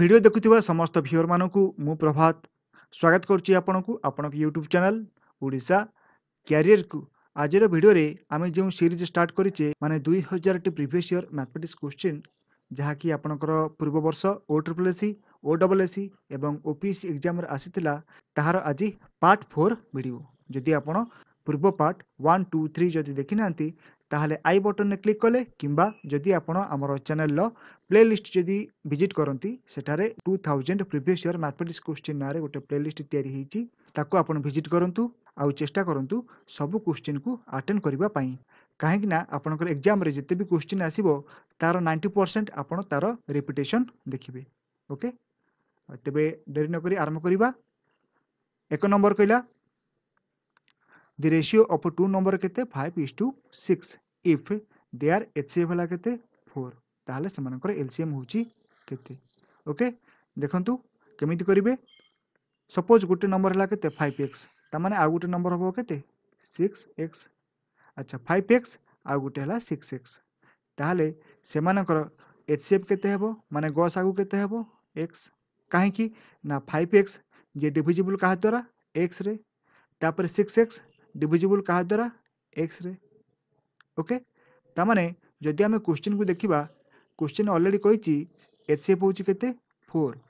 Video দেখুতিবা সমস্ত viewer মানক মু প্রভাত স্বাগত করচি আপনক আপনক ইউটিউব চ্যানেল ওড়িশা ক্যারিয়ার কু আজিৰ ভিডিওৰে আমি যেউ সিরিজ ষ্টার্ট কৰিছে মানে 2000 টি প্ৰিভিয়াস ইয়াৰ ম্যাথমেটিক্স কুৱেচন যাহাকি আপোনকৰ পূৰ্ব বৰ্ষ ও টিপিএলএসসি ওড্বলএসসি এবং অপিছ এগজামৰ আছিতিলা তাহৰ আজি পাৰ্ট 4 মিদিও যদি আপোন পূৰ্ব পাৰ্ট 1 2 3 যদি দেখি নাନ୍ତି তাহলে আই বটনে ক্লিক কলে কিংবা যদি আপনার আমার চ্যানেল প্লে লিষ্ট যদি ভিজিট করতে সেটার two thousand previous year mathematics question নাঁরে গোটে প্লে লিষ্ট তৈরি হয়েছি তাকে আপনার ভিজিট করতু আউ চেষ্টা করতু সবু কোশ্চিন কু আটেন্ড করা କାହିଁକି ନା ଆପଣଙ୍କର ଏକ୍ଜାମ୍ରେ ଯେତେ ବି କୋଶ୍ଚିନ୍ ଆସିବ ତା'ର ନାଇଣ୍ଟି ପରସେଣ୍ଟ ଆପଣ ତା'ର ରିପିଟେସନ୍ ଦେଖିବେ ଓକେ ତେବେ ଡେରି ନକରି ଆରମ୍ଭ କରିବା ଏକ ନମ୍ବର କହିଲା the ratio of two number କେତେ five is to six if they are H C F ହେଲା କେତେ ଫୋର୍ ତାହେଲେ ସେମାନଙ୍କର ଏଲ୍ ସି ଏମ୍ ହେଉଛି କେତେ ଓକେ ଦେଖନ୍ତୁ କେମିତି କରିବେ ସପୋଜ୍ ଗୋଟେ ନମ୍ବର ହେଲା କେତେ ଫାଇଭ୍ ଏକ୍ସ ତାମାନେ ଆଉ ଗୋଟେ ନମ୍ବର ହେବ କେତେ ସିକ୍ସ ଏକ୍ସ ଆଚ୍ଛା ଫାଇଭ୍ ଏକ୍ସ ଆଉ ଗୋଟେ ହେଲା ସିକ୍ସ ଏକ୍ସ ତାହେଲେ ସେମାନଙ୍କର ଏଚ୍ ସି ଏଫ୍ କେତେ ହେବ ମାନେ ଗସ୍ ଆଗକୁ କେତେ ହେବ ଏକ୍ସ କାହିଁକି ନା ଫାଇଭ୍ ଏକ୍ସ ଯେ ଡିଭିଜିବୁଲ୍ କାହା ଦ୍ୱାରା ଏକ୍ସରେ ତାପରେ ସିକ୍ସ ଏକ୍ସ ଡିଭିଜିବୁଲ୍ କାହା ଦ୍ୱାରା ଏକ୍ସରେ ओके तमें जदि आम क्वेश्चन को देखा क्वेश्चन अलरेडी कही एच सी एफ होते फोर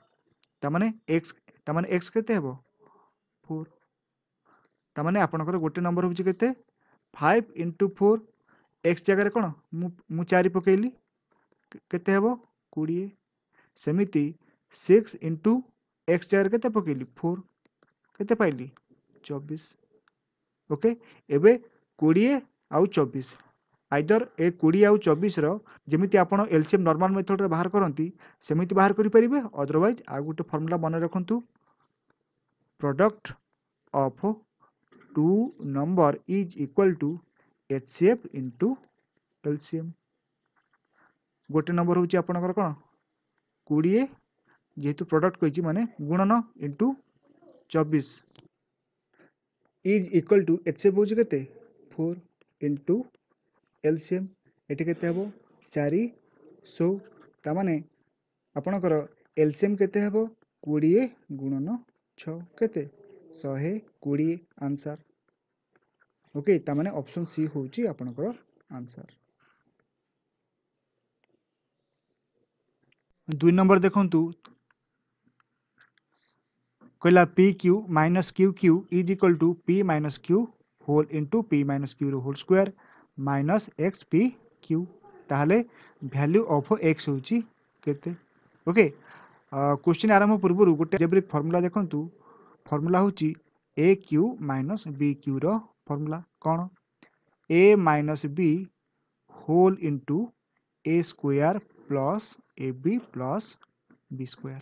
तमें एक्स तम एक्स के फोर तमें आपणकर गोटे नंबर होते फाइव इंटु फोर एक्स जगह कौन मु चार पकली के कोड़े सेमती सिक्स इंटु एक्स जगह के पकली फोर के पाइली ओके एवं कोड़े आ चबीश ଆଇଦର ଏ କୋଡ଼ିଏ ଆଉ ଚବିଶର ଯେମିତି ଆପଣ ଏଲସିଏମ୍ ନର୍ମାଲ୍ ମେଥଡ଼ରେ ବାହାର କରନ୍ତି ସେମିତି ବାହାର କରିପାରିବେ ଅଦରୱାଇଜ୍ ଆଉ ଗୋଟେ ଫର୍ମୁଲା ମନେ ରଖନ୍ତୁ product of two number is equal to H C F into LCM ଗୋଟେ ନମ୍ବର ହେଉଛି ଆପଣଙ୍କର କ'ଣ କୋଡ଼ିଏ ଯେହେତୁ ପ୍ରଡ଼କ୍ଟ କହିଛି ମାନେ ଗୁଣନ ଇଣ୍ଟୁ ଚବିଶ is equal to H F ହେଉଛି କେତେ ଫୋର୍ ଇଣ୍ଟୁ एलसीएम ये के चार सौ तमें आपणकर एलसीएम केव कोड़े गुणन छते शहे कोड़े आंसर ओके तमें ऑप्शन सी हूँ आपणकर आंसर दुई नंबर देखु कहला P Q minus Q cube is equal to P minus Q whole into P minus Q whole square minus x P Q তাহলে ভ্যালু অফ এক্স হচ্ছে কেতে ওকে question আরম্ভ পূর্ব গোটে যেপরি ফর্মুলা দেখন্তু ফর্মুলা হচ্ছে A cube minus B cube र formula कौन A minus B whole into A square plus A B plus B square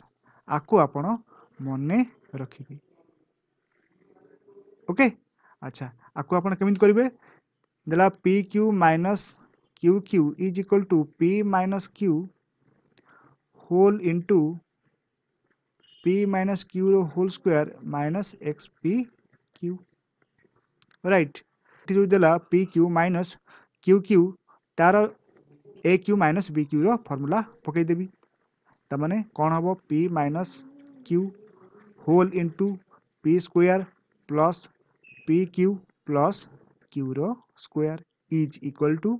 आपको आप मन रखिए ओके अच्छा आपको आप कमी करेंगे देला P Q minus Q cube is equal to P minus Q whole into P minus Q whole square minus x P Q right देला P Q minus Q cube तार A cube minus B cube formula पकईदेवि तमें कौन हम P minus Q whole into P square plus P Q plus Q र square is equal to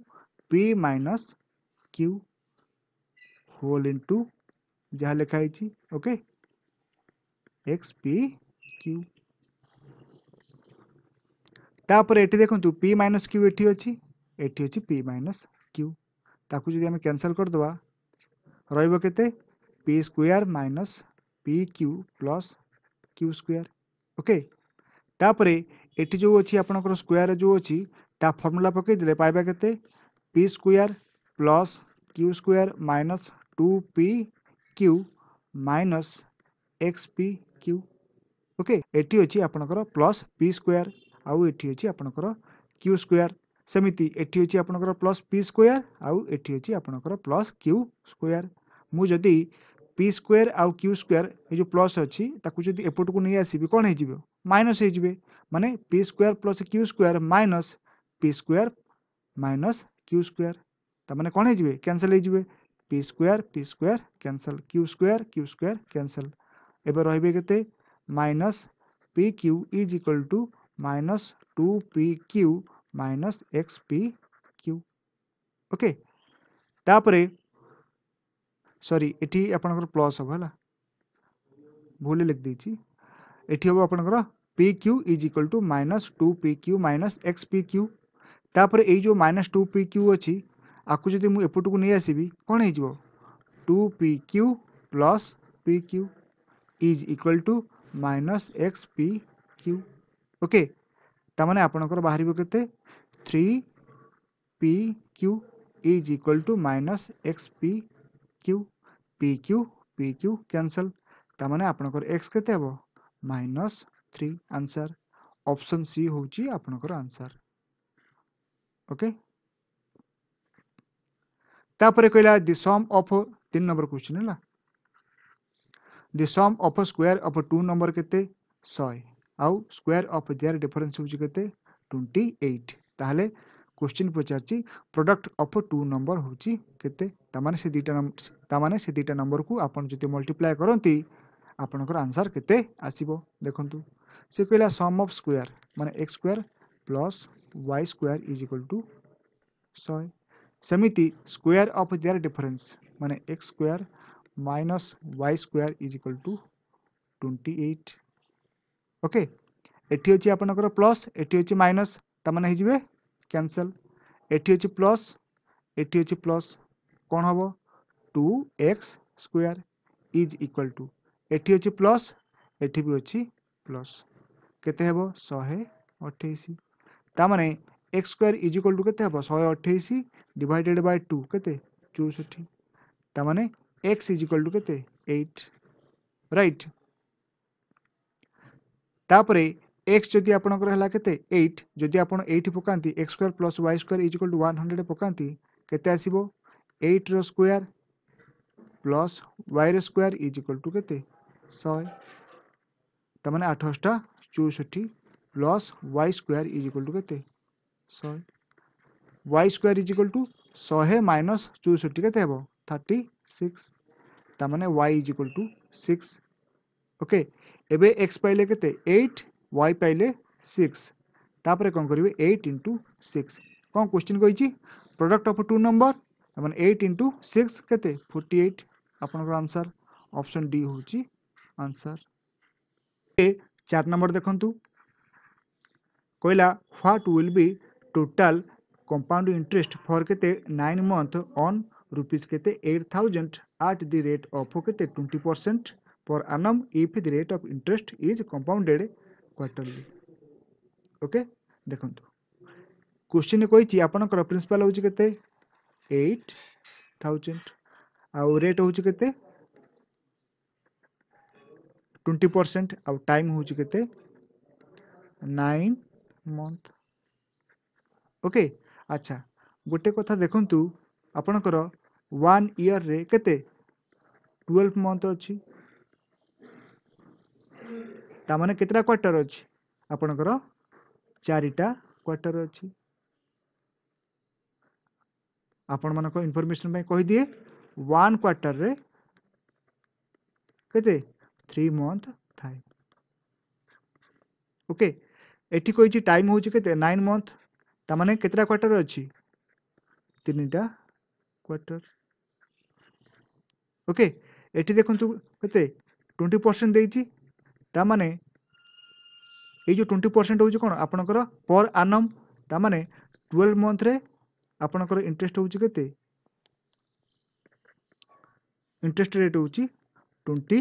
p minus q whole into जहाँ लिखा है okay x P Q तापर एटी देखो देखु पी माइनस क्यू एटी अच्छी एटी अच्छी पी माइनस क्यू ताकू जदि आम कैनसल करदे रोब के P square minus P Q plus Q square okay तापर एटी जो अच्छी आपंकर स्क्वायर जो अच्छी ତା ଫର୍ମୁଲା ପକାଇ ଦେଲେ ପାଇବା କେତେ P square plus Q square minus two P Q minus x P Q okay ଏଠି ଅଛି ଆପଣଙ୍କର ପ୍ଲସ୍ ପି ସ୍କୋୟାର୍ ଆଉ ଏଠି ଅଛି ଆପଣଙ୍କର କ୍ୟୁ ସ୍କୋୟାର୍ ସେମିତି ଏଠି ଅଛି ଆପଣଙ୍କର ପ୍ଲସ୍ ପି ସ୍କୋୟାର୍ ଆଉ ଏଠି ଅଛି ଆପଣଙ୍କର ପ୍ଲସ୍ କ୍ୟୁ ସ୍କୋୟାର୍ ମୁଁ ଯଦି ପି ସ୍କୋୟାର୍ ଆଉ କ୍ୟୁ ସ୍କୋୟାର୍ ଏ ଯେଉଁ ପ୍ଲସ୍ ଅଛି ତାକୁ ଯଦି ଏପଟକୁ ନେଇ ଆସିବି କ'ଣ ହେଇଯିବ ମାଇନସ୍ ହେଇଯିବେ ମାନେ P square plus Q square minus P square minus Q square तमें कौन है क्यासल हो P square P square cancel Q square Q square cancel एवं रही के minus P Q is equal to minus two P Q minus x P Q okay sorry ये आपणकर plus हम है भूल लिखदे ये आप Q is equal to minus two P Q minus x P Q तापर यो माइनस टू पी क्यू अच्छी आपको जब एपट को नहीं आसबि कौन हो two P Q plus P Q is equal to minus x P Q okay ताने आपणकर बाहर के three P Q is equal to minus x P Q P Q P Q cancel ताने आपणकर एक्स के minus three answer option C हूँ आपणकर answer okay ତାପରେ କହିଲା ଦି ସମ୍ ଅଫ୍ ତିନି ନମ୍ବର କ୍ୱେଶ୍ଚିନ୍ ହେଲା the sum of square of two number କେତେ ଶହେ ଆଉ ସ୍କୋୟାର ଅଫ୍ ଦିଆର ଡିଫରେନ୍ସ ହେଉଛି କେତେ ଟ୍ୱେଣ୍ଟି क्वेश्चन पचार प्रडक्ट अफ टू नंबर हूँ के से दुईटा नंबर को आपड़ जो मल्टीप्लाय करती आपणकर आंसर के आसो देखु से कहला सम अफ स्क् मानने x square plus y square is equal to 100 समिति square of their difference माने x square minus y square is equal to 28 okay ये अच्छे आपंकर प्लस एटी अच्छे माइनस तमें हो कैनसल एटी अच्छे प्लस एटी अच्छे प्लस कौन हम two x square is equal to ये अच्छे प्लस एटी अच्छी प्लस केते शहे अठाई ତାମାନେ x square is equal to କେତେ ହେବ ଶହେ ଅଠେଇଶ ଡିଭାଇଡ଼େଡ଼୍ ବାଇ ଟୁ କେତେ ଚଉଷଠି ତାମାନେ ଏକ୍ସ ଇଜ୍ ଇକ୍ୱାଲ୍ ଟୁ କେତେ ଏଇଟ୍ ରାଇଟ୍ ତାପରେ ଏକ୍ସ ଯଦି ଆପଣଙ୍କର ହେଲା କେତେ ଏଇଟ୍ ଯଦି ଆପଣ ଏଇଠି ପକାନ୍ତି x square plus y square is equal to one hundred ପକାନ୍ତି କେତେ ଆସିବ ଏଇଟ୍ର ସ୍କୋୟାର ପ୍ଲସ୍ ୱାଇର ସ୍କୋୟାର ଇଜ୍ ଇକ୍ୱାଲ୍ ଟୁ କେତେ ଶହେ ତାମାନେ ଆଠ ଅଷ୍ଟା ଚଉଷଠି plus y square is equal to के ଶହେ y square is equal to ଶହେ ମାଇନସ୍ ଚଉଷଠି କେତେ ହେବ ଥାର୍ଟି ସିକ୍ସ ତାମାନେ Y is equal to six okay ଏବେ ଏକ୍ସ ପାଇଲେ କେତେ ଏଇଟ୍ ୱାଇ ପାଇଲେ ସିକ୍ସ ତାପରେ କ'ଣ କରିବେ ଏଇଟ୍ ଇଣ୍ଟୁ ସିକ୍ସ କ'ଣ କ୍ୱେଶ୍ଚିନ୍ କହିଛି ପ୍ରଡ଼କ୍ଟ ଅଫ୍ ଟୁ ନମ୍ବର ତାମାନେ ଏଇଟ୍ ଇଣ୍ଟୁ ସିକ୍ସ କେତେ ଫୋର୍ଟି ଏଇଟ୍ ଆପଣଙ୍କର ଆନ୍ସର୍ ଅପସନ୍ ଡି ହେଉଛି ଆନ୍ସର୍ ଚାରି ନମ୍ବର ଦେଖନ୍ତୁ कहला what will be total compound interest for के नाइन मंथ ऑन रुपीज के eight thousand at the rate of के twenty percent per annum if the rate of interest is compounded quarterly okay देखु question कही आपणकर हूँ cat thousand आउ rate हूँ के ट्वेंटी परसेंट आउ टाइम हूँ के नाइन ମନ୍ଥ ଓକେ ଆଚ୍ଛା ଗୋଟେ କଥା ଦେଖନ୍ତୁ ଆପଣଙ୍କର ୱାନ୍ ଇୟର୍ରେ କେତେ ଟୁଏଲ୍ଭ ମନ୍ଥ ଅଛି ତାମାନେ କେତେଟା କ୍ୱାର୍ଟର ଅଛି ଆପଣଙ୍କର ଚାରିଟା କ୍ୱାର୍ଟର ଅଛି ଆପଣମାନଙ୍କ ଇନଫର୍ମେସନ୍ ପାଇଁ କହିଦିଏ ୱାନ୍ କ୍ୱାର୍ଟରରେ କେତେ ଥ୍ରୀ ମନ୍ଥ ଥାଏ ଓକେ ଏଠି କହିଛି ଟାଇମ୍ ହେଉଛି କେତେ ନାଇନ୍ ମନ୍ଥ ତାମାନେ କେତେଟା କ୍ୱାର୍ଟର ଅଛି ତିନିଟା କ୍ୱାର୍ଟର ଓକେ ଏଠି ଦେଖନ୍ତୁ କେତେ ଟ୍ୱେଣ୍ଟି ପରସେଣ୍ଟ ଦେଇଛି ତାମାନେ ଏଇ ଯେଉଁ ଟ୍ୱେଣ୍ଟି ପରସେଣ୍ଟ ହେଉଛି କ'ଣ ଆପଣଙ୍କର ପର୍ ଆନମ୍ ତାମାନେ ଟୁଏଲ୍ଭ ମନ୍ଥରେ ଆପଣଙ୍କର ଇଣ୍ଟରେଷ୍ଟ ହେଉଛି କେତେ ଇଣ୍ଟରେଷ୍ଟ ରେଟ୍ ହେଉଛି ଟ୍ୱେଣ୍ଟି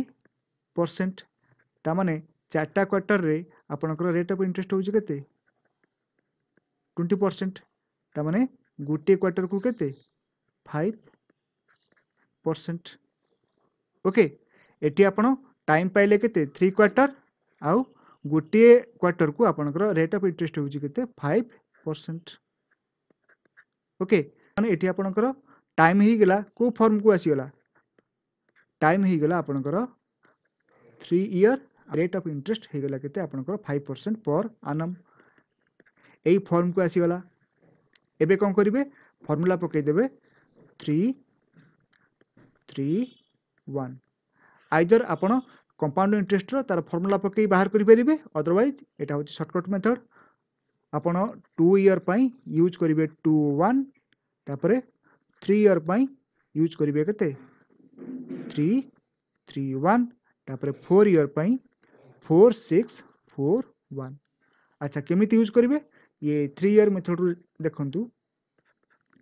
ପରସେଣ୍ଟ ତାମାନେ ଚାରିଟା କ୍ୱାର୍ଟରରେ ଆପଣଙ୍କର ରେଟ୍ ଅଫ୍ ଇଣ୍ଟରେଷ୍ଟ ହେଉଛି କେତେ ଟ୍ୱେଣ୍ଟି ପରସେଣ୍ଟ ତା'ମାନେ ଗୋଟିଏ କ୍ୱାର୍ଟରକୁ କେତେ ଫାଇଭ୍ ପରସେଣ୍ଟ ଓକେ ଏଠି ଆପଣ ଟାଇମ୍ ପାଇଲେ କେତେ ଥ୍ରୀ କ୍ୱାର୍ଟର ଆଉ ଗୋଟିଏ କ୍ୱାର୍ଟରକୁ ଆପଣଙ୍କର ରେଟ୍ ଅଫ୍ ଇଣ୍ଟରେଷ୍ଟ ହେଉଛି କେତେ ଫାଇଭ୍ ପରସେଣ୍ଟ ଓକେ ମାନେ ଏଠି ଆପଣଙ୍କର ଟାଇମ୍ ହେଇଗଲା କେଉଁ ଫର୍ମକୁ ଆସିଗଲା ଟାଇମ୍ ହେଇଗଲା ଆପଣଙ୍କର three year rate of interest ହେଇଗଲା କେତେ ଆପଣଙ୍କର ଫାଇଭ୍ ପରସେଣ୍ଟ ପର୍ ଆନମ୍ ଏଇ ଫର୍ମକୁ ଆସିଗଲା ଏବେ କ'ଣ କରିବେ ଫର୍ମୁଲା ପକାଇଦେବେ ଥ୍ରୀ ଥ୍ରୀ ୱାନ୍ ଆଇଦର ଆପଣ କମ୍ପାଉଣ୍ଡ ଇଣ୍ଟରେଷ୍ଟର ତା'ର ଫର୍ମୁଲା ପକାଇ ବାହାର କରିପାରିବେ ଅଦରୱାଇଜ୍ ଏଇଟା ହେଉଛି ସର୍ଟକଟ୍ ମେଥଡ଼ ଆପଣ ଟୁ ଇୟର୍ ପାଇଁ ୟୁଜ୍ କରିବେ ଟୁ ୱାନ୍ ତାପରେ ଥ୍ରୀ ଇୟର୍ ପାଇଁ ୟୁଜ୍ କରିବେ କେତେ ଥ୍ରୀ ଥ୍ରୀ ୱାନ୍ ତାପରେ ଫୋର୍ ଇୟର୍ ପାଇଁ ଫୋର୍ ସିକ୍ସ ଫୋର୍ ୱାନ୍ ଆଚ୍ଛା କେମିତି ୟୁଜ୍ କରିବେ ଇଏ ଥ୍ରୀ ଇୟର୍ ମେଥଡ଼ରୁ ଦେଖନ୍ତୁ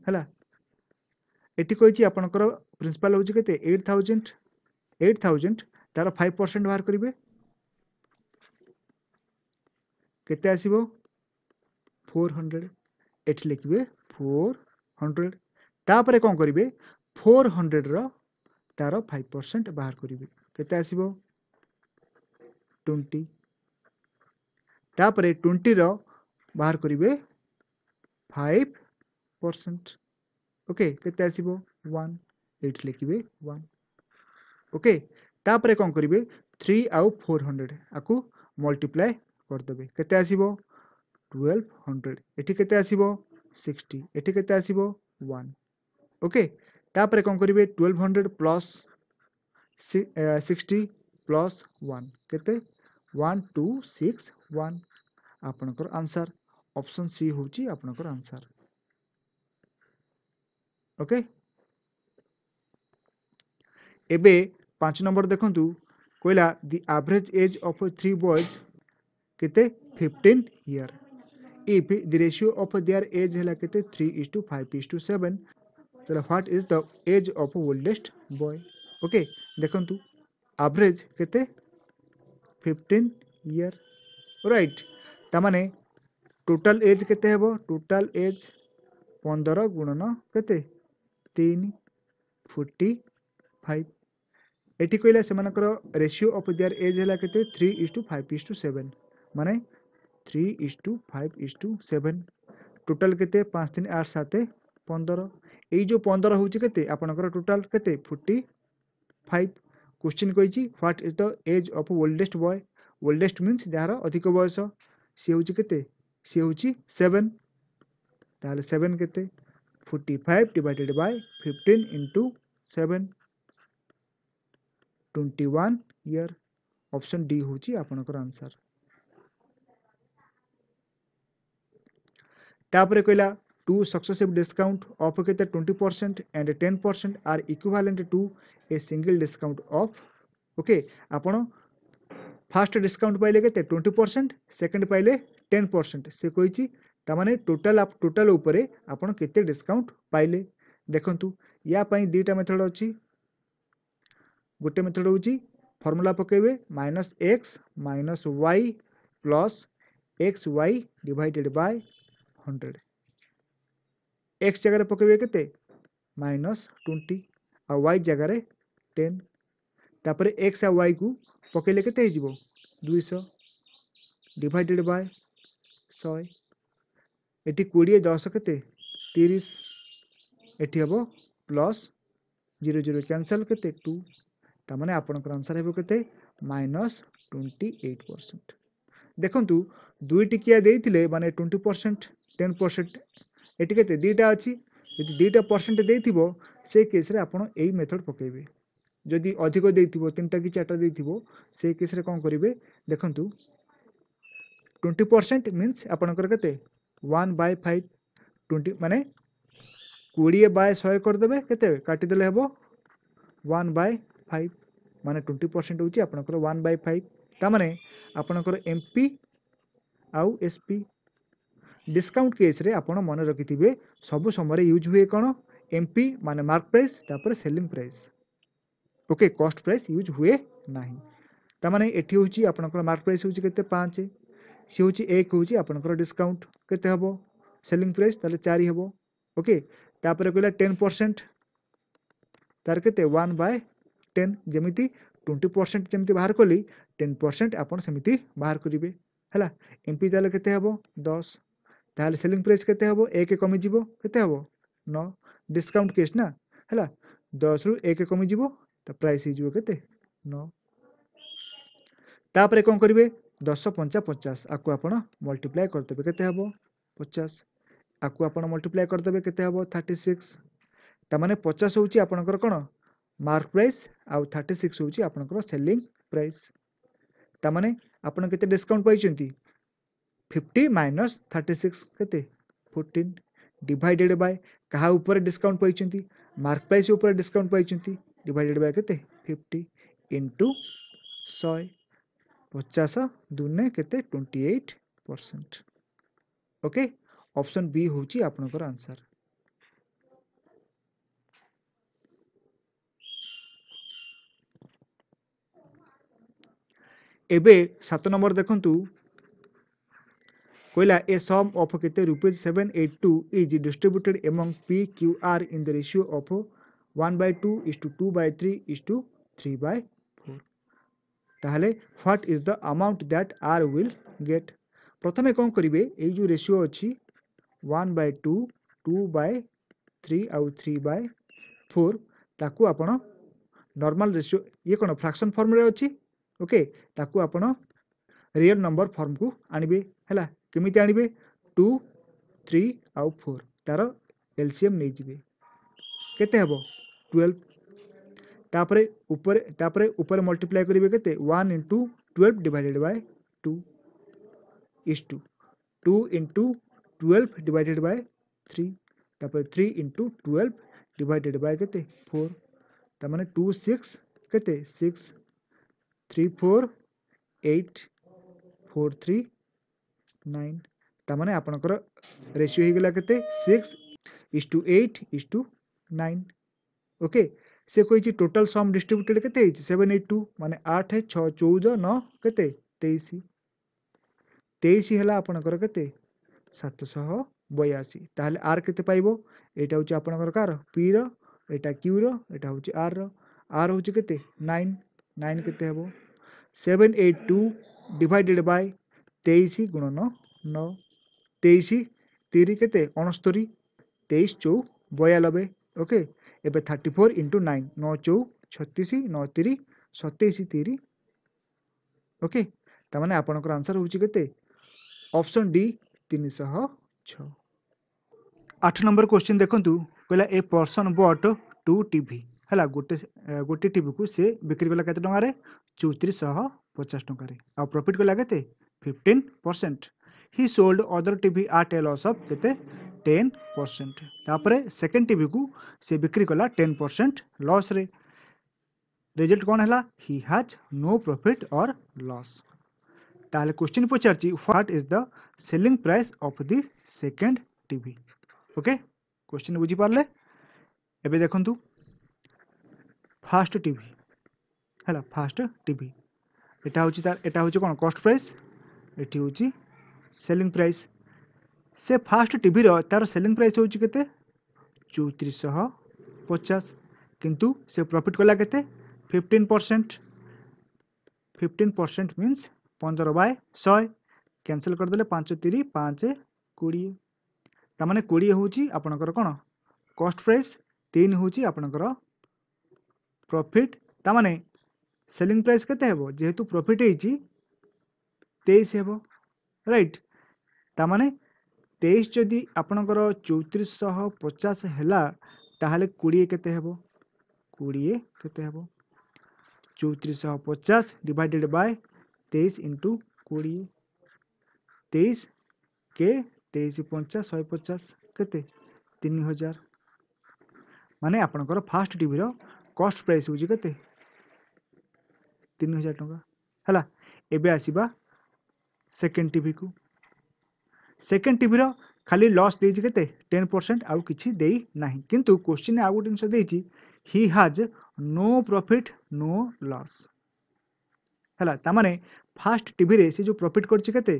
ହେଲା ଏଠି କହିଛି ଆପଣଙ୍କର ପ୍ରିନ୍ସିପାଲ୍ ହେଉଛି କେତେ ଏଇଟ୍ ଥାଉଜେଣ୍ଡ ଏଇଟ୍ ଥାଉଜେଣ୍ଡ ତା'ର ଫାଇଭ୍ ପରସେଣ୍ଟ ବାହାର କରିବେ କେତେ ଆସିବ ଫୋର୍ ହଣ୍ଡ୍ରେଡ଼ ଏଠି ଲେଖିବେ ଫୋର୍ ହଣ୍ଡ୍ରେଡ଼ ତାପରେ କ'ଣ କରିବେ ଫୋର୍ ହଣ୍ଡ୍ରେଡ଼ର ତା'ର ଫାଇଭ୍ ପରସେଣ୍ଟ ବାହାର କରିବେ କେତେ ଆସିବ ଟ୍ୱେଣ୍ଟି ତାପରେ ଟ୍ୱେଣ୍ଟିର ବାହାର କରିବେ ଫାଇଭ ପରସେଣ୍ଟ ଓକେ କେତେ ଆସିବ ୱାନ୍ ଏଇଠି ଲେଖିବେ ୱାନ୍ ଓକେ ତାପରେ କ'ଣ କରିବେ ଥ୍ରୀ ଆଉ ଫୋର୍ ହଣ୍ଡ୍ରେଡ଼ ଆକୁ ମଲ୍ଟିପ୍ଲାଏ କରିଦେବେ କେତେ ଆସିବ ଟୁଏଲ୍ଭ ହଣ୍ଡ୍ରେଡ଼ ଏଠି କେତେ ଆସିବ ସିକ୍ସଟି ଏଠି କେତେ ଆସିବ ୱାନ୍ ଓକେ ତାପରେ କ'ଣ କରିବେ twelve hundred plus sixty plus one କେତେ ୱାନ୍ ଟୁ ସିକ୍ସ ୱାନ୍ ଆପଣଙ୍କର ଆନ୍ସର୍ ଅପସନ୍ ସି ହେଉଛି ଆପଣଙ୍କର ଆନ୍ସର୍ ଓକେ ଏବେ ପାଞ୍ଚ ନମ୍ବର ଦେଖନ୍ତୁ କହିଲା the average age of three boys କେତେ fifteen year if the ratio of their age hela kete 3 is to 5 is to 7 so what is the age of oldest boy okay dekhantu average কেতে fifteen year right তা মানে total age କେତେ ହେବ total age ପନ୍ଦର ଗୁଣନ କେତେ ତିନି forty five ଏଠି କହିଲା ସେମାନଙ୍କର ରେସିଓ ଅଫ୍ ଦିଆର ଏଜ୍ ହେଲା କେତେ three is to five is to seven ମାନେ three is to five is to seven total କେତେ ପାଞ୍ଚ ତିନି ଆଠ ସାତ ପନ୍ଦର ଏଇ ଯେଉଁ ପନ୍ଦର ହେଉଛି କେତେ ଆପଣଙ୍କର ଟୋଟାଲ୍ କେତେ ଫୋର୍ଟି ଫାଇଭ୍ क्वेश्चन कही what is the age of oldest boy oldest mean जार अधिक बयस सी हूँ केत सी सेवेन तेल सेवेन के forty five divided by fifteen into seven twenty one year option D हूँ आपणकर आंसर तापर कहला Two successive discount of percent 20% and 10% are equivalent to a single discount of okay आप फास्ट डिस्काउंट पाइले के percent second पाइले ten percent से कही टोटाल टोटाल उपर डिस्काउंट पाइले देखु या पई मेथड अच्छी गोटे मेथड हूँ फर्मूला पकेबे minus X minus Y plus X Y divided by hundred X जगार पकेबे के माइनस ट्वेंटी आ वाई जगार टेन तापर एक्स आ वाई को पकेले के दुईश डिवाइडेड बाय शहे ये कोड़े दस के एटी हम प्लस जीरो जीरो कैनसल के टू तार आपणकर आंसर हो के माइनस ट्वेंटी एट परसेंट देखु दुईटिकिया मानने ट्वेंटी परसेंट टेन परसेंट ଏଠି କେତେ ଦୁଇଟା ଅଛି ଯଦି ଦୁଇଟା ପରସେଣ୍ଟ ଦେଇଥିବ ସେ କେସ୍ରେ ଆପଣ ଏଇ ମେଥଡ଼ ପକାଇବେ ଯଦି ଅଧିକ ଦେଇଥିବ ତିନିଟା କି ଚାରିଟା ଦେଇଥିବ ସେ କେସ୍ରେ କ'ଣ କରିବେ ଦେଖନ୍ତୁ ଟ୍ୱେଣ୍ଟି ପରସେଣ୍ଟ ମିନ୍ସ ଆପଣଙ୍କର କେତେ ୱାନ୍ ବାଇ ଫାଇଭ୍ ଟ୍ୱେଣ୍ଟି ମାନେ କୋଡ଼ିଏ ବାଏ ଶହେ କରିଦେବେ କେତେ କାଟିଦେଲେ ହେବ ୱାନ୍ ବାଏ ଫାଇଭ୍ ମାନେ ଟ୍ୱେଣ୍ଟି ପରସେଣ୍ଟ ହେଉଛି ଆପଣଙ୍କର ୱାନ୍ ବାଇ ଫାଇଭ୍ ତା'ମାନେ ଆପଣଙ୍କର ଏମ୍ ପି ଆଉ ଏସ୍ ପି ଡିସ୍କାଉଣ୍ଟ କେସ୍ରେ ଆପଣ ମନେ ରଖିଥିବେ ସବୁ ସମୟରେ ୟୁଜ୍ ହୁଏ କ'ଣ ଏମ୍ପି ମାନେ ମାର୍କ ପ୍ରାଇସ୍ ତାପରେ selling price okay cost price use ହୁଏ ନାହିଁ ତାମାନେ ଏଠି ହେଉଛି ଆପଣଙ୍କର ମାର୍କ ପ୍ରାଇସ୍ ହେଉଛି କେତେ ପାଞ୍ଚ ସେ ହେଉଛି ଏକ ହେଉଛି ଆପଣଙ୍କର ଡିସ୍କାଉଣ୍ଟ କେତେ ହେବ ସେଲିଂ ପ୍ରାଇସ୍ ତାହେଲେ ଚାରି ହେବ ଓକେ ତାପରେ କହିଲା ଟେନ୍ ପରସେଣ୍ଟ ତାର କେତେ ୱାନ୍ ବାଏ ଟେନ୍ ଯେମିତି ଟ୍ୱେଣ୍ଟି ପରସେଣ୍ଟ ଯେମିତି ବାହାର କଲି ଟେନ୍ ପରସେଣ୍ଟ ଆପଣ ସେମିତି ବାହାର କରିବେ ହେଲା ଏମ୍ପି ତାହେଲେ କେତେ ହେବ ଦଶ ତାହେଲେ ସେଲିଂ ପ୍ରାଇସ୍ କେତେ ହେବ ଏକ କମିଯିବ କେତେ ହେବ ନଅ ଡିସକାଉଣ୍ଟ କେସ୍ ନା ହେଲା ଦଶରୁ ଏକ କମିଯିବ ତା ପ୍ରାଇସ୍ ହେଇଯିବ କେତେ ନଅ ତାପରେ କ'ଣ କରିବେ ଦଶ ପଞ୍ଚା ପଚାଶ ଆକୁ ଆପଣ ମଲ୍ଟିପ୍ଲାଏ କରିଦେବେ କେତେ ହେବ ପଚାଶ ଆକୁ ଆପଣ ମଲ୍ଟିପ୍ଲାଏ କରିଦେବେ କେତେ ହେବ ଥାର୍ଟି ସିକ୍ସ ତାମାନେ ପଚାଶ ହେଉଛି ଆପଣଙ୍କର କ'ଣ ମାର୍କ ପ୍ରାଇସ୍ ଆଉ ଥାର୍ଟି ସିକ୍ସ ହେଉଛି ଆପଣଙ୍କର ସେଲିଂ ପ୍ରାଇସ୍ ତାମାନେ ଆପଣ କେତେ ଡିସକାଉଣ୍ଟ ପାଇଛନ୍ତି फिफ्टी माइनस थर्टी सिक्स के फोर्टीन डिवाइडेड बाय क्या उपर डिस्काउंट पाई मार्क प्राइस उपर डिस्काउंट पाई डिडेड बाय के फिफ्टी इंटु शहे पचास दुने के twenty eight percent okay option B हूँ आपणकर आंसर एबे नंबर देखूँ Koila, a sum of rupees 782 is distributed among P, Q, R in the ratio of 1 by 2 is to 2 by 3 is to 3 by 4. তাহলে what is the amount that R will get প্রথমে কম করবে এই যে ratio অছি 1 by 2 2 by 3 আউ 3 by 4 তাকু আপন normal ratio ইয়ে কোন ফ্রাকশন ফর্মরে অছি ওকে তাকু আপন রিয়েল নম্বর ফর্ম কু আনিবে হেলা केमी आने टू थ्री आउ फोर तार एलसीयम नहीं जी के हे ट्वेल्व तापर ऊपर मल्टीप्लाई करेंगे कैसे one into twelve divided by two is two two into twelve divided by three तापर three into twelve divided by के फोर तम मैंने टू सिक्स के six three four eight four three nine ତା ମାନେ ଆପଣଙ୍କର ରେସିଓ ହେଇଗଲା କେତେ six is two eight is two nine okay ସେ କହିଛି ଟୋଟାଲ୍ ସମ୍ ଡିଷ୍ଟ୍ରିବ୍ୟୁଟେଡ୍ କେତେ ହେଇଛି ସେଭେନ୍ ଏଇଟ୍ ଟୁ ମାନେ ଆଠ ଛଅ ଚଉଦ ନଅ କେତେ ତେଇଶ ତେଇଶ ହେଲା ଆପଣଙ୍କର କେତେ ସାତଶହ ବୟାଅଶୀ ତାହେଲେ ଆର୍ କେତେ ପାଇବ ଏଇଟା ହେଉଛି ଆପଣଙ୍କର କାହାର ପିର ଏଇଟା କ୍ୟୁର ଏଇଟା ହେଉଛି ଆର୍ର ଆର୍ ହେଉଛି କେତେ ନାଇନ୍ ନାଇନ୍ କେତେ ହେବ seven eight two divided by ତେଇଶ ଗୁଣନ ନଅ ତେଇଶ ତିରି କେତେ ଅଣସ୍ତରୀ ତେଇଶ ଚଉ ବୟାନବେ ଓକେ ଏବେ ଥାର୍ଟି ଫୋର୍ ଇଣ୍ଟୁ ନାଇନ୍ ନଅ ଚଉ ଛତିଶ ନଅ ତିରି ସତେଇଶ ତିରି ଓକେ ତାମାନେ ଆପଣଙ୍କର ଆନ୍ସର୍ ହେଉଛି କେତେ ଅପସନ୍ ଡି ତିନିଶହ ଛଅ ଆଠ ନମ୍ବର କ୍ୱେଶ୍ଚିନ୍ ଦେଖନ୍ତୁ କହିଲା a person bought two TV ହେଲା ଗୋଟେ ଗୋଟେ ଟିଭିକୁ ସେ ବିକ୍ରି କଲା କେତେ ଟଙ୍କାରେ ଚଉତିରିଶହ ପଚାଶ ଟଙ୍କାରେ ଆଉ ପ୍ରଫିଟ୍ କଲା କେତେ fifteen percent he sold other TV at a loss of के टेन परसेंट तापर सेकेंड टी को सी बिक्री कला ten percent loss result result कौन है हि हाज नो प्रॉफिट और लॉस ताल क्वेश्चन पचार what is the selling price of the second TV okay question बुझीपारे एवं देखु फास्ट टी है फास्ट टी एटा हूँ तार कौन कस्ट प्राइस ଏଠି ହେଉଛି ସେଲିଂ ପ୍ରାଇସ୍ ସେ ଫାଷ୍ଟ ଟିଭିର ତା'ର ସେଲିଂ ପ୍ରାଇସ୍ ହେଉଛି କେତେ ଚଉତିରିଶହ ପଚାଶ କିନ୍ତୁ ସେ ପ୍ରଫିଟ୍ କଲା କେତେ fifteen percent fifteen percent means ପନ୍ଦର ବାଏ ଶହେ କ୍ୟାନସଲ୍ କରିଦେଲେ ପାଞ୍ଚ ତିରି ପାଞ୍ଚ କୋଡ଼ିଏ ତାମାନେ କୋଡ଼ିଏ ହେଉଛି ଆପଣଙ୍କର କ'ଣ କଷ୍ଟ ପ୍ରାଇସ୍ ତିନି ହେଉଛି ଆପଣଙ୍କର ପ୍ରଫିଟ୍ ତାମାନେ ସେଲିଂ ପ୍ରାଇସ୍ କେତେ ହେବ ଯେହେତୁ ପ୍ରଫିଟ୍ ହେଇଛି তেইশ ହେବ ରାଇଟ୍ ତା'ମାନେ ତେଇଶ ଯଦି ଆପଣଙ୍କର ଚଉତିରିଶଶହ ପଚାଶ ହେଲା ତାହେଲେ କୋଡ଼ିଏ କେତେ ହେବ କୋଡ଼ିଏ କେତେ ହେବ ଚଉତିରିଶଶହ ପଚାଶ ଡିଭାଇଡ଼େଡ଼୍ ବାଏ ତେଇଶ ଇଣ୍ଟୁ କୋଡ଼ିଏ ତେଇଶ କେ ତେଇଶ ପଞ୍ଚା ଶହେ ପଚାଶ କେତେ ତିନି ହଜାର ମାନେ ଆପଣଙ୍କର ଫାଷ୍ଟ ଟିଭିର କଷ୍ଟ ପ୍ରାଇସ୍ ହେଉଛି କେତେ ତିନି ହଜାର ଟଙ୍କା ହେଲା ଏବେ ଆସିବା ସେକେଣ୍ଡ ଟିଭିକୁ ସେକେଣ୍ଡ ଟିଭିର ଖାଲି ଲସ୍ ଦେଇଛି କେତେ ଟେନ୍ ପରସେଣ୍ଟ ଆଉ କିଛି ଦେଇନାହିଁ କିନ୍ତୁ କୋଶ୍ଚିନ୍ ଆଉ ଗୋଟେ ଜିନିଷ ଦେଇଛି he has no profit no loss ହେଲା ତାମାନେ ଫାଷ୍ଟ ଟିଭିରେ ସେ ଯେଉଁ ପ୍ରଫିଟ୍ କରିଛି କେତେ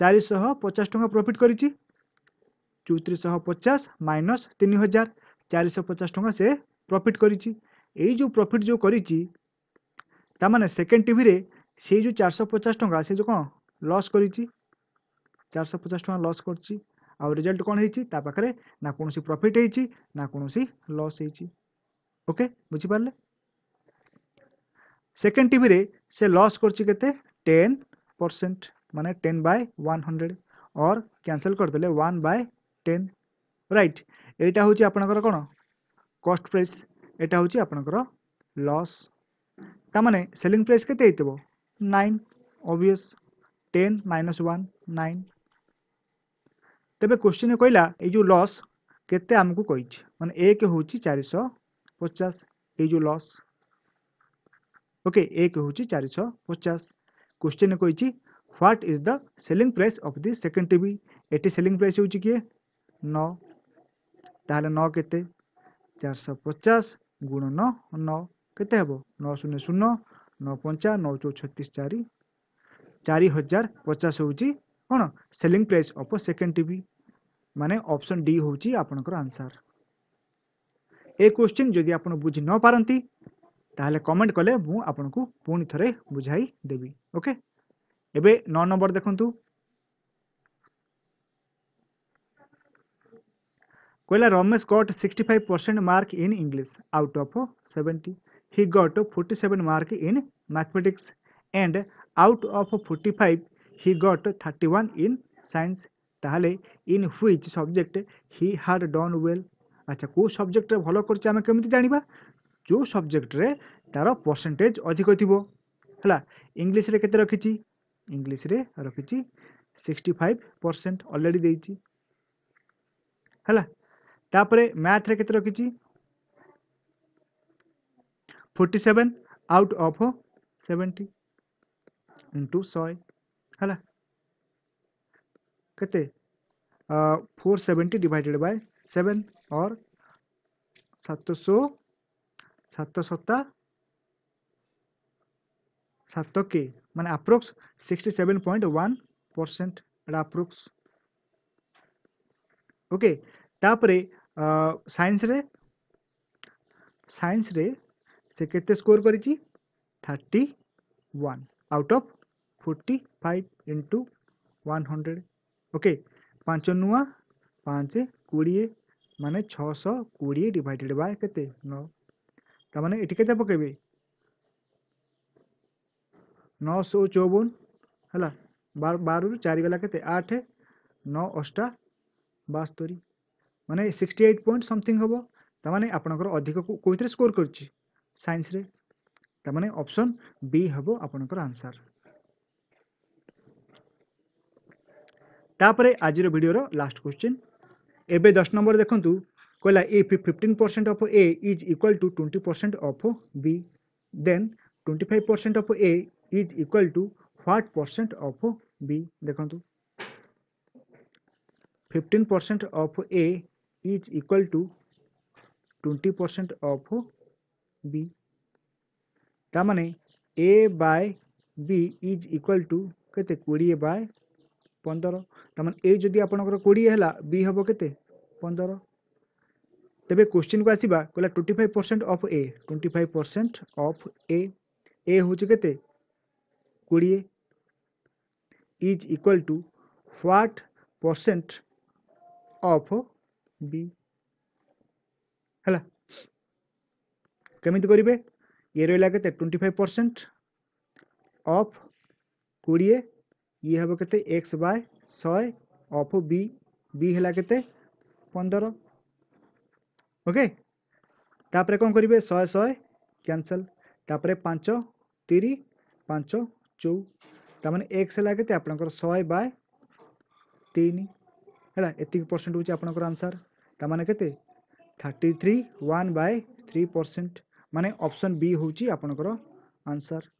ଚାରିଶହ ପଚାଶ ଟଙ୍କା ପ୍ରଫିଟ୍ କରିଛି ଚଉତିରିଶହ ପଚାଶ ମାଇନସ୍ ତିନି ହଜାର ଚାରିଶହ ପଚାଶ ଟଙ୍କା ସେ ପ୍ରଫିଟ୍ କରିଛି ଏଇ ଯେଉଁ ପ୍ରଫିଟ୍ ଯେଉଁ କରିଛି ତାମାନେ ସେକେଣ୍ଡ ଟିଭିରେ से जो चार सौ पचास टाँह से जो कौन लस कर चार शौ पचास टाँग लस कर आ रिजल्ट कौन होता पाखे ना कौन प्रॉफिट होती ना कौन लॉस लस ओके बुझिपारे सेकेंड टी से लॉस लस करते टेन परसेंट माने टेन बाय वन हंड्रेड और क्यासल करदे वन बाय टेन रईट एटा हूँ आपणकर कौन कस्ट प्राइस यहाँ हूँ आपणकर लस ता सेलिंग प्राइस के nine obvious ten minus one nine तेरे क्वेश्चन कहला ये लस के आमको कही मैं एक हूँ चार पचास ये लस ओके एक हूँ चार पचास क्वेश्चन कही what is the selling price of the second TV ये सेलिंग प्राइस हूँ किए नौ ताहले नौ के चार पचास गुण नौ नौ के शून्य शून्य नौ पंचा नौ चौ छत्तीस चार चार हजार पचास हूँ कौन selling price of second TV मान अपसन डी हूँ आपणकर आंसर ए क्वेश्चन जदि आप बुझ न पारती ताहले कमेंट कले मुझक पुणी थे बुझाई देवी ओके एबे नौ नंबर देखु कहला Ramesh got sixty five percent mark in English out of seventy he got 47 mark in mathematics and out of 45 he got 31 in science তাহলে in which subject he had done well আচ্ছা କେଉଁ ସବଜେକ୍ଟରେ ଭଲ କରିଛି ଆମେ କେମିତି ଜାଣିବା ଯେଉଁ ସବଜେକ୍ଟରେ ତା'ର ପରସେଣ୍ଟେଜ୍ ଅଧିକ ଥିବ ହେଲା ଇଂଲିଶରେ କେତେ ରଖିଛି ଇଂଲିଶରେ ରଖିଛି ସିକ୍ସଟି ଫାଇଭ୍ ପରସେଣ୍ଟ ଅଲରେଡ଼ି ଦେଇଛି ହେଲା ତାପରେ ମ୍ୟାଥ୍ରେ କେତେ ରଖିଛି forty seven out of seventy into सौ है कते four seventy divided by seven और सात सौ सात सत्ता सात के मान approx sixty seven point one percent approx okay तापरे साइंस रे साइंस रे से कैसे स्कोर कर thirty one out of forty five into one hundred okay पांच नुआ पाँच कोड़े मान छः कोड़े डिडेड बाय के मैंने ये कैसे पक नौ चौवन है बार बार चार गला के आठ नौ अष्टा बास्तरी मानने सिक्सटी एट पॉइंट समथिंग हम तो मैंने आपण अधिक कौन स्कोर कर ସାଇନ୍ସରେ ତାମାନେ ଅପସନ୍ ବି ହେବ ଆପଣଙ୍କର ଆନ୍ସର ତାପରେ ଆଜିର ଭିଡ଼ିଓର ଲାଷ୍ଟ କ୍ୱେଶ୍ଚିନ୍ ଏବେ ଦଶ ନମ୍ବର ଦେଖନ୍ତୁ କହିଲା A fifteen percent of A is equal to twenty percent of B then twenty five percent of A is equal to what percent of B ଦେଖନ୍ତୁ fifteen percent of A is equal to twenty percent of B তার মানে A by B is equal to কেতে কোড়িয়ে by পনেরো তার মানে এ যদি আপনার কোড়িয়ে হল বি হব কেতে পনেরো তেবে কোশ্চিন কু আসবা কহিলা twenty five percent of A twenty five percent of A A হচ্ছে কেতে কোড়িয়ে is equal to what percent of B है କେମିତି କରିବେ ଇଏ ରହିଲା କେତେ ଟ୍ୱେଣ୍ଟି ଫାଇଭ୍ ପରସେଣ୍ଟ ଅଫ୍ କୋଡ଼ିଏ ଇଏ ହେବ କେତେ ଏକ୍ସ ବାଏ ଶହେ ଅଫ୍ ବି ବି ହେଲା କେତେ ପନ୍ଦର ଓକେ ତାପରେ କ'ଣ କରିବେ ଶହେ ଶହେ କ୍ୟାନସଲ୍ ତାପରେ ପାଞ୍ଚ ତିରି ପାଞ୍ଚ ଚଉ ତାମାନେ ଏକ୍ସ ହେଲା କେତେ ଆପଣଙ୍କର ଶହେ ବାଏ ତିନି ହେଲା ଏତିକି ପରସେଣ୍ଟ ହେଉଛି ଆପଣଙ୍କର ଆନ୍ସର୍ ତାମାନେ କେତେ thirty three one by three percent माने ऑप्शन बी हूँ आपंकर आंसर